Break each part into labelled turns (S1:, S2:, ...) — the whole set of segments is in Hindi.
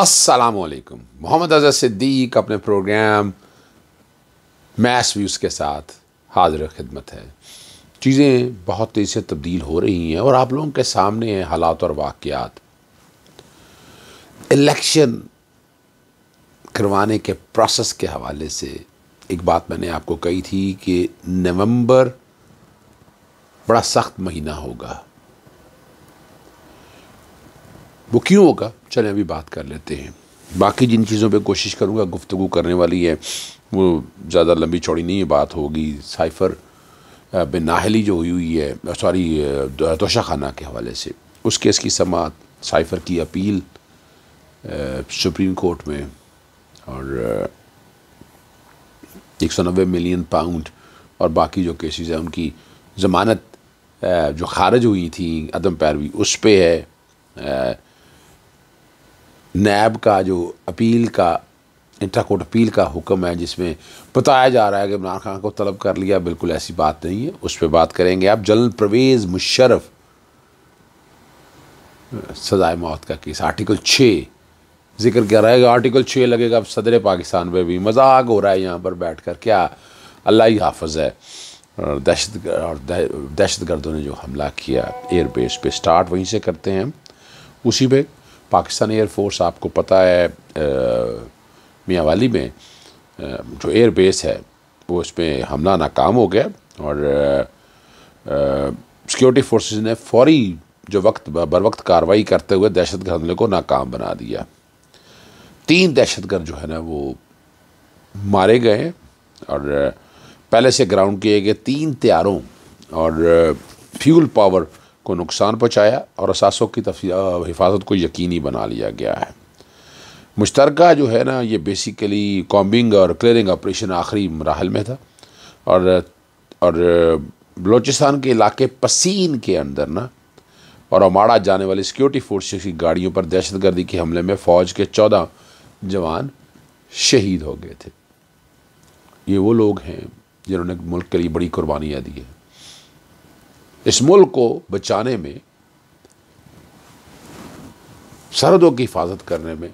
S1: असलकम मोहम्मद अजहर सिद्दीक अपने प्रोग्राम मैस व्यूज़ के साथ हाजिर खिदमत है चीज़ें बहुत तेज़ी से तब्दील हो रही हैं और आप लोगों के सामने हैं हालात और वाक़ात इलेक्शन करवाने के प्रोसेस के हवाले से एक बात मैंने आपको कही थी कि नवंबर बड़ा सख्त महीना होगा वो क्यों होगा चले अभी बात कर लेते हैं बाकी जिन चीज़ों पे कोशिश करूँगा गुफ्तु करने वाली है वो ज़्यादा लंबी चौड़ी नहीं बात होगी साइफ़र बेनाहली जो हुई हुई है सॉरी तोशा खाना के हवाले से उस केस की समात साइफ़र की अपील सुप्रीम कोर्ट में और एक सौ नबे मिलियन पाउंड और बाकी जो केसेस हैं उनकी ज़मानत जो खारज हुई थी अदम पैरवी उस पर है नैब का जो अपील का इंट्रा कोर्ट अपील का हुक्म है जिसमें बताया जा रहा है कि इमरान खान को तलब कर लिया बिल्कुल ऐसी बात नहीं है उस पर बात करेंगे आप जनरल परवेज़ मुशरफ सजाए मौत का केस आर्टिकल छः जिक्र क्या रहेगा आर्टिकल छः लगेगा अब सदर पाकिस्तान पर भी मजाक हो रहा है यहाँ पर बैठ कर क्या अल्लाह ही हाफज है और दहशत और दहशत गर्दों ने जो हमला किया एयरबेस पे स्टार्ट वहीं से करते हैं उसी पर पाकिस्तान एयरफोर्स आपको पता है मियाँ वाली में जो एयर बेस है वो पर हमला नाकाम हो गया और सिक्योरिटी फोर्सेस ने फौरी जो वक्त बर वक्त कार्रवाई करते हुए दहशत गर्द हमले को नाकाम बना दिया तीन दहशत गर्द जो है ना वो मारे गए और पहले से ग्राउंड किए गए तीन त्यारों और फ्यूल पावर को नुकसान पहुँचाया और असासों की हिफाजत को यकीनी बना लिया गया है मुश्तर जो है ना ये बेसिकली कॉम्बिंग और क्लियरिंग ऑपरेशन आखिरी मराहल में था और और बलोचिस्तान के इलाके पसीन के अंदर ना और अमाड़ा जाने वाली सिक्योरिटी फोर्स की गाड़ियों पर दहशत गर्दी के हमले में फ़ौज के चौदह जवान शहीद हो गए थे ये वो लोग हैं जिन्होंने मुल्क के लिए बड़ी कुर्बानियाँ दी हैं इस मुल्क को बचाने में सरहदों की हिफाजत करने में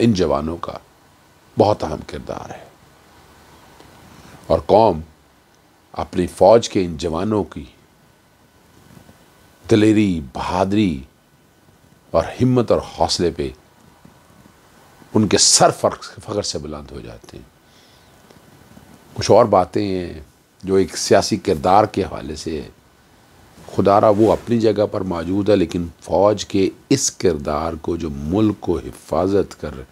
S1: इन जवानों का बहुत अहम किरदार है और कौम अपनी फौज के इन जवानों की दलेरी बहादरी और हिम्मत और हौसले पे उनके सर फख्र से बुलंद हो जाते हैं कुछ और बातें हैं जो एक सियासी किरदार के हवाले से है खुदारा वो अपनी जगह पर मौजूद है लेकिन फ़ौज के इस किरदार को जो मुल्क को हिफाजत कर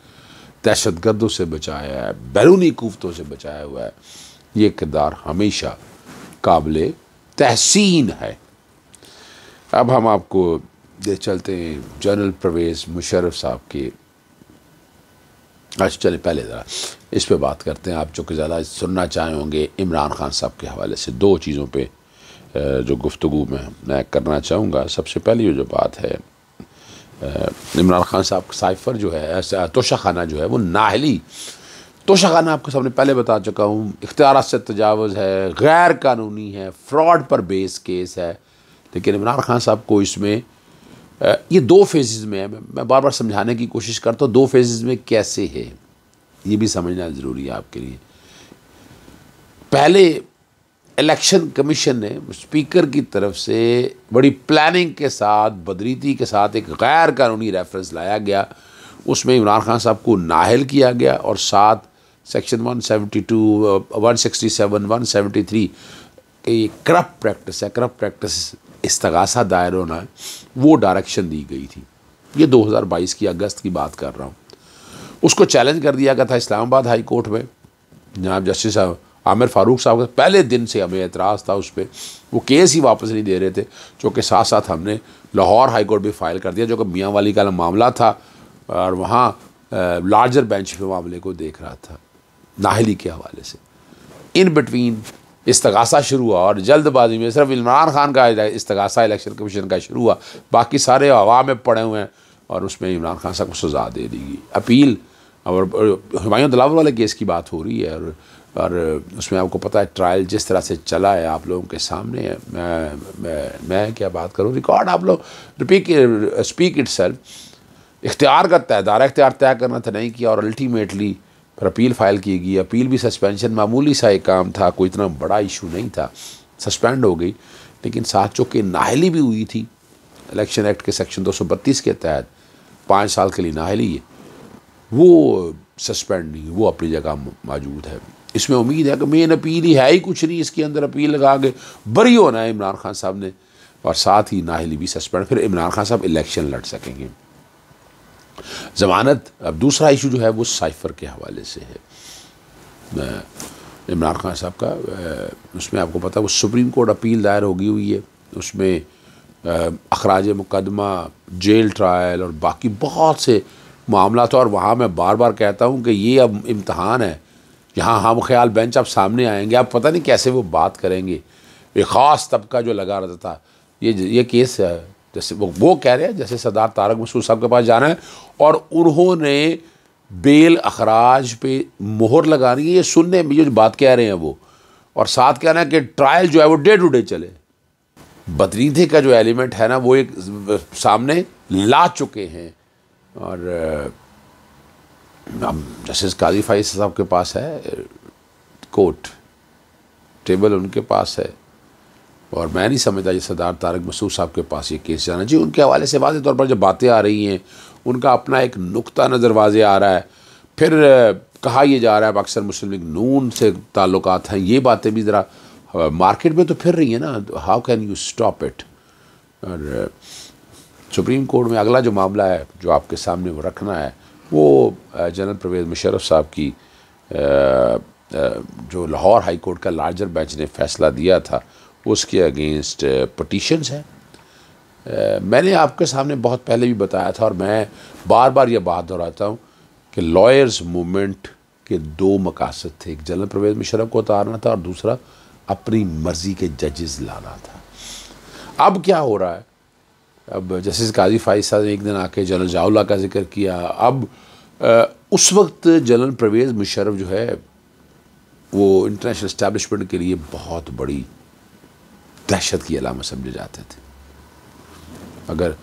S1: दहशत गर्दों से बचाया है बैरूनी कोफतों से बचाया हुआ है ये किरदार हमेशा काबिल तहसीन है अब हम आपको दे चलते हैं जनरल प्रवेज मुशरफ साहब के अच्छा चले पहले ज़रा इस पर बात करते हैं आप चूँकि ज़्यादा सुनना चाहें होंगे इमरान खान साहब के हवाले से दो चीज़ों पर जो गुफ्तु में मैं करना चाहूँगा सबसे पहली जो बात है इमरान खान साहब का साइफ़र जो है तोशा खाना जो है वो नाहली तोशा खाना आपके सामने पहले बता चुका हूँ इख्तियार से तजावज़ है गैर कानूनी है फ्रॉड पर बेस केस है लेकिन इमरान खान साहब को इसमें ये दो फेजेस में है मैं बार बार समझाने की कोशिश करता हूँ दो फेजेस में कैसे है ये भी समझना ज़रूरी है आपके लिए पहले इलेक्शन कमीशन ने स्पीकर की तरफ से बड़ी प्लानिंग के साथ बदरीती के साथ एक गैर कानूनी रेफरेंस लाया गया उसमें इमरान खान साहब को नाहल किया गया और साथ सेक्शन 172, 167, 173 ये करप्ट प्रैक्टिस है करप्ट प्रैक्टिस इस्तगासा दायर होना है वो डायरेक्शन दी गई थी ये 2022 की अगस्त की बात कर रहा हूँ उसको चैलेंज कर दिया गया था इस्लामाबाद हाई कोर्ट में जनाब जस्टिस साहब आमिर फारूक साहब का पहले दिन से हमें एतराज़ था उस पर वो केस ही वापस नहीं दे रहे थे जो कि साथ साथ हमने लाहौर हाई कोर्ट भी फाइल कर दिया जो कि मियाँ वाली का मामला था और वहाँ लार्जर बेंच पे मामले को देख रहा था नाहली के हवाले से इन बिटवीन इस्तगासा शुरू हुआ और जल्दबाजी में सिर्फ इमरान खान का इस्तगासा इलेक्शन कमीशन का शुरू हुआ बाकी सारे हवा में पड़े हुए हैं और उसमें इमरान खान साहब को सज़ा दे दी गई अपील और हुमायूं दलावल वाले केस की बात हो रही है और और उसमें आपको पता है ट्रायल जिस तरह से चला है आप लोगों के सामने मैं मैं, मैं क्या बात करूँ रिकॉर्ड आप लोग रिपीक स्पीक इट सेल्फ इख्तियार का तय दायरा इख्तियार तय करना था नहीं किया और अल्टीमेटली फिर अपील फाइल की गई अपील भी सस्पेंशन मामूली सा एक काम था कोई इतना बड़ा इशू नहीं था सस्पेंड हो गई लेकिन साथ चौके नाहली भी हुई थी इलेक्शन एक्ट के सेक्शन 232 के तहत पाँच साल के लिए नाहली है वो सस्पेंड नहीं वो अपनी जगह मौजूद है इसमें उम्मीद है कि मेन अपील ही है ही कुछ नहीं इसके अंदर अपील लगा के बरी होना है इमरान खान साहब ने और साथ ही नाहली भी सस्पेंड फिर इमरान खान साहब इलेक्शन लड़ सकेंगे जमानत अब दूसरा इशू जो है वो साइफर के हवाले से है इमरान खान साहब का उसमें आपको पता वो सुप्रीम कोर्ट अपील दायर होगी हुई है उसमें अखराज मुकदमा जेल ट्रायल और बाकी बहुत से मामला तो और वहाँ मैं बार बार कहता हूँ कि ये अब इम्तहान है यहाँ हम ख्याल बेंच आप सामने आएंगे आप पता नहीं कैसे वो बात करेंगे एक ख़ास तबका जो लगा रहता था ये ये केस है जैसे वो वो कह रहे हैं जैसे सरदार तारक मसूद साहब के पास जाना है और उन्होंने बेल अखराज पे मोहर रही है ये सुनने में जो बात कह रहे हैं वो और साथ कहना है कि ट्रायल जो है वो डे टू डे चले बदरीदे का जो एलिमेंट है ना वो एक सामने ला चुके हैं और अब जस्टिस काजी फाइज साहब के पास है कोर्ट टेबल उनके पास है और मैं नहीं समझता ये सरदार तारक मसूद साहब के पास ये केस जाना जी उनके हवाले से वाजे तौर पर जब बातें आ रही हैं उनका अपना एक नुक्ता नज़र वाजे आ रहा है फिर कहा यह जा रहा है अक्सर मुस्लिम लीग नून से ताल्लुक हैं ये बातें भी ज़रा मार्केट में तो फिर रही है ना how can you stop it और सुप्रीम कोर्ट में अगला जो मामला है जो आपके सामने वो रखना है वो जनरल परवेज़ मुशरफ साहब की जो लाहौर हाई कोर्ट का लार्जर बेंच ने फैसला दिया था उसके अगेंस्ट पटिशन्स हैं मैंने आपके सामने बहुत पहले भी बताया था और मैं बार बार ये बात दोहराता हूँ कि लॉयर्स मूवमेंट के दो मकासद थे एक जनरल परवेज़ मुशरफ को उतारना था और दूसरा अपनी मर्ज़ी के जजेस लाना था अब क्या हो रहा है अब जस्टिस काजी फाइज साहब ने एक दिन आके जनरल जावला का जिक्र किया अब आ, उस वक्त जनरल परवेज़ मुशरफ जो है वो इंटरनेशनल इस्टेबलिशमेंट के लिए बहुत बड़ी दहशत की अलामत समझे जाते थे अगर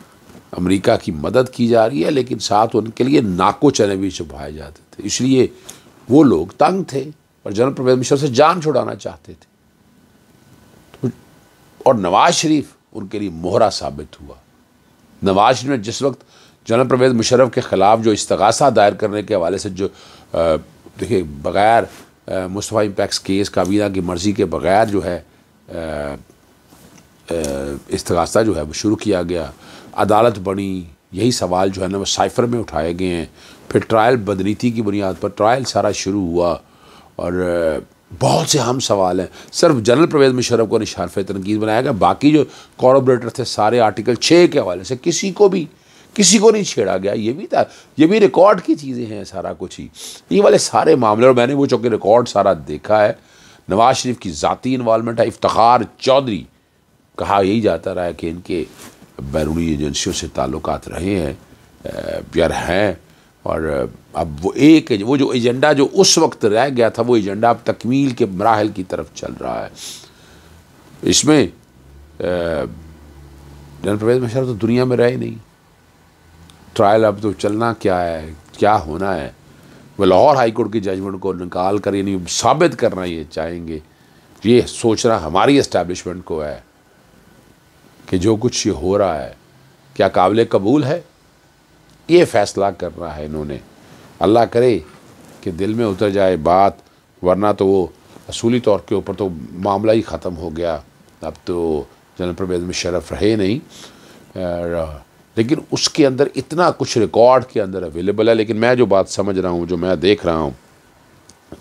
S1: अमेरिका की मदद की जा रही है लेकिन साथ उनके लिए नाको चने भी छुपाए जाते थे इसलिए वो लोग तंग थे और जनरल परवेज मुशरफ से जान छुड़ाना चाहते थे तो, और नवाज शरीफ उनके लिए मोहरा साबित हुआ नवाज ने जिस वक्त जनरल परवेज मुशरफ के ख़िलाफ़ जो इस्तगासा दायर करने के हवाले से जो देखिए बग़ैर मुस्तफ़ा इम्पैक्स केस काबीना की मर्ज़ी के बग़ैर जो है इस्तगासा जो है वो शुरू किया गया अदालत बनी यही सवाल जो है ना वो साइफर में उठाए गए हैं फिर ट्रायल बदनीति की बुनियाद पर ट्रायल सारा शुरू हुआ और बहुत से अहम सवाल हैं सिर्फ जनरल प्रवेद मुशरफ को निशारफ तनकीद बनाया गया बाकी जो कॉरबोरेटर थे सारे आर्टिकल छः के हवाले से किसी को भी किसी को नहीं छेड़ा गया ये भी था ये भी रिकॉर्ड की चीज़ें हैं सारा कुछ ही ये वाले सारे मामले और मैंने वो चूँकि रिकॉर्ड सारा देखा है नवाज शरीफ की ज़ाती इन्वालमेंट है इफ्तार चौधरी कहा यही जाता रहा है कि इनके बैरूनी एजेंसीियों से ताल्लुक़ रहे हैं प्यार हैं और अब वो एक वो जो एजेंडा जो उस वक्त रह गया था वो एजेंडा अब तकमील के मराहल की तरफ चल रहा है इसमें जनरल परवेज मशर तो दुनिया में रहे नहीं ट्रायल अब तो चलना क्या है क्या होना है वह लाहौर हाईकोर्ट के जजमेंट को निकाल कर यानी साबित करना ये चाहेंगे ये सोचना हमारी इस्टेबलिशमेंट को है कि जो कुछ ये हो रहा है क्या काबिल कबूल है ये फैसला कर रहा है इन्होंने अल्लाह करे कि दिल में उतर जाए बात वरना तो वो असूली तौर के ऊपर तो मामला ही ख़त्म हो गया अब तो जनरल प्रवेद में शरफ रहे नहीं लेकिन उसके अंदर इतना कुछ रिकॉर्ड के अंदर अवेलेबल है लेकिन मैं जो बात समझ रहा हूँ जो मैं देख रहा हूँ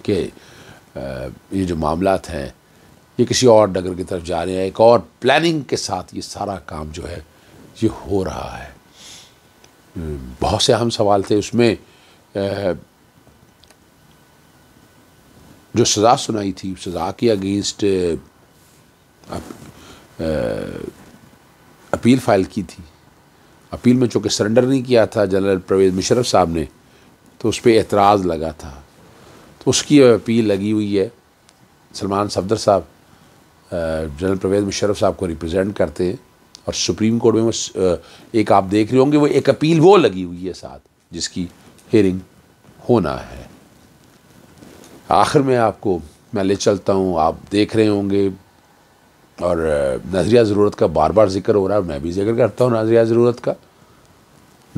S1: कि ये जो मामला हैं ये किसी और डगर की तरफ जा रहे हैं एक और प्लानिंग के साथ ये सारा काम जो है ये हो रहा है बहुत से अहम सवाल थे उसमें जो सज़ा सुनाई थी सज़ा के अगेंस्ट अपील फाइल की थी अपील में चूँकि सरेंडर नहीं किया था जनरल प्रवेद मुशरफ साहब ने तो उस पर एतराज़ लगा था तो उसकी अपील लगी हुई है सलमान सफदर साहब जनरल प्रवेद मुशरफ साहब को रिप्रेजेंट करते हैं और सुप्रीम कोर्ट में वो एक आप देख रहे होंगे वो एक अपील वो लगी हुई है साथ जिसकी हेयरिंग होना है आखिर में आपको मैं ले चलता हूँ आप देख रहे होंगे और नजरिया ज़रूरत का बार बार जिक्र हो रहा है मैं भी जिक्र करता हूँ नजरिया ज़रूरत का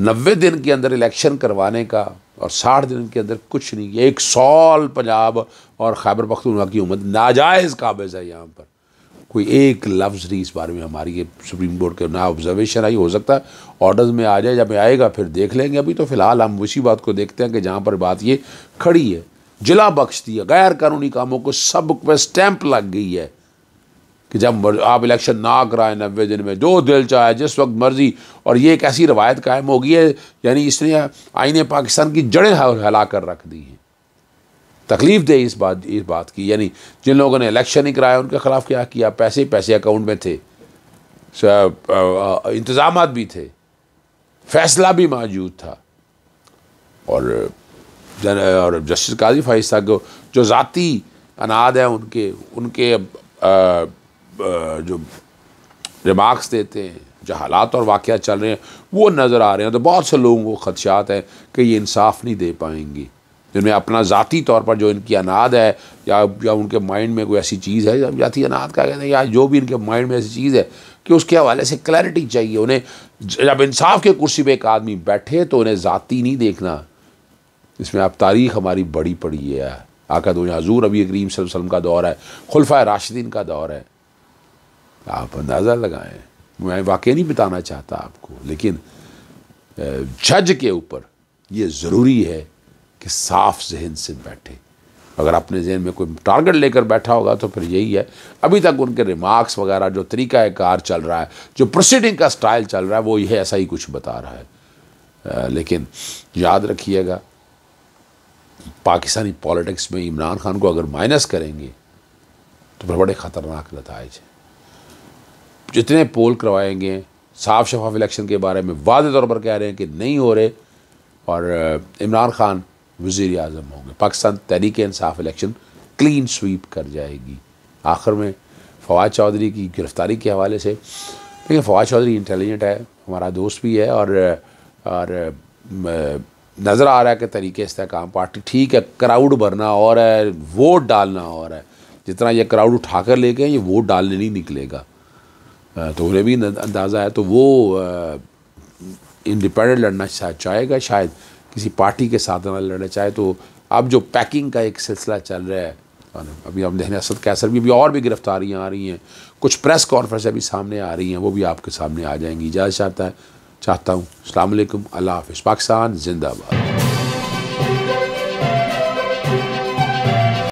S1: नबे दिन के अंदर इलेक्शन करवाने का और साठ दिन के अंदर कुछ नहीं एक साल पंजाब और खैबर पख्तूनवा की उम्मीद नाजायज़ काबज़ है यहाँ पर कोई एक लफ्ज़ नहीं इस बारे में हमारी ये सुप्रीम कोर्ट के ना ऑब्जर्वेशन आई हो सकता है ऑर्डर्स में आ जाए जब आएगा फिर देख लेंगे अभी तो फ़िलहाल हम उसी बात को देखते हैं कि जहाँ पर बात ये खड़ी है जिला बख्श दिया गैर कानूनी कामों को सब पर स्टैंप लग गई है कि जब आप इलेक्शन ना कराएं नब्बे दिन में जो दिल चाहे जिस वक्त मर्जी और ये एक ऐसी रवायत कायम होगी है यानी इसने आईने पाकिस्तान की जड़ें हला कर रख दी हैं तकलीफ दे इस बात इस बात की यानी जिन लोगों ने इलेक्शन नहीं कराया उनके खिलाफ क्या किया पैसे पैसे अकाउंट में थे इंतज़ाम भी थे फैसला भी मौजूद था और जन और जस्टिस काजी फाइज साहब को जो ज़ाती अनाद हैं उनके उनके आ, आ, जो रिमार्क्स देते हैं जो हालात और वाक़ चल रहे हैं वो नज़र आ रहे हैं तो बहुत से लोगों को ख़दशात हैं कि ये इंसाफ नहीं दे पाएंगी जिनमें अपना ज़ाती तौर पर जो इनकी अनाद है या या उनके माइंड में कोई ऐसी चीज़ है या ज़ाती अनाद का कहते हैं या जो भी इनके माइंड में ऐसी चीज़ है कि उसके हवाले से क्लैरिटी चाहिए उन्हें जब इंसाफ के कुर्सी पर एक आदमी बैठे तो उन्हें ज़ाती नहीं देखना इसमें आप तारीख हमारी बड़ी पड़ी है आका दो हजूर अभी करीम वसल्लम का दौर है खुलफा राशिदीन का दौर है आप अंदाज़ा लगाएं मैं वाकई नहीं बताना चाहता आपको लेकिन जज के ऊपर ये ज़रूरी है कि साफ जहन से बैठे अगर अपने जहन में कोई टारगेट लेकर बैठा होगा तो फिर यही है अभी तक उनके रिमार्क्स वगैरह जो तरीका कार चल रहा है जो प्रोसीडिंग का स्टाइल चल रहा है वो यह ऐसा ही कुछ बता रहा है आ, लेकिन याद रखिएगा पाकिस्तानी पॉलिटिक्स में इमरान खान को अगर माइनस करेंगे तो फिर बड़े ख़तरनाक नतज हैं जितने पोल करवाएंगे साफ शफाफ इलेक्शन के बारे में वादे तौर पर कह रहे हैं कि नहीं हो रहे और इमरान खान वज़ी अजम होंगे Pakistan Tehreek Insaf election clean sweep कर जाएगी आखिर में फवाद चौधरी की गिरफ़्तारी के हवाले से देखिए फवाद चौधरी इंटेलिजेंट है हमारा दोस्त भी है और और नज़र आ रहा है कि तरीके इसकाम पार्टी ठीक है क्राउड भरना और है वोट डालना और है जितना ये क्राउड उठा कर ले गए ये वोट डालने नहीं निकलेगा तो उन्हें भी अंदाज़ा है तो वो इंडिपेंडेंट लड़ना चाहेगा शायद किसी पार्टी के साथ ना लड़ना चाहे तो अब जो पैकिंग का एक सिलसिला चल रहा है और अभी हम देखने असद कैसर भी अभी और भी गिरफ्तारियाँ आ रही हैं कुछ प्रेस कॉन्फ्रेंस अभी सामने आ रही हैं वो भी आपके सामने आ जाएंगी इजाज़त चाहता है चाहता हूँ अल्लाह हाफ़ पाकिस्तान जिंदाबाद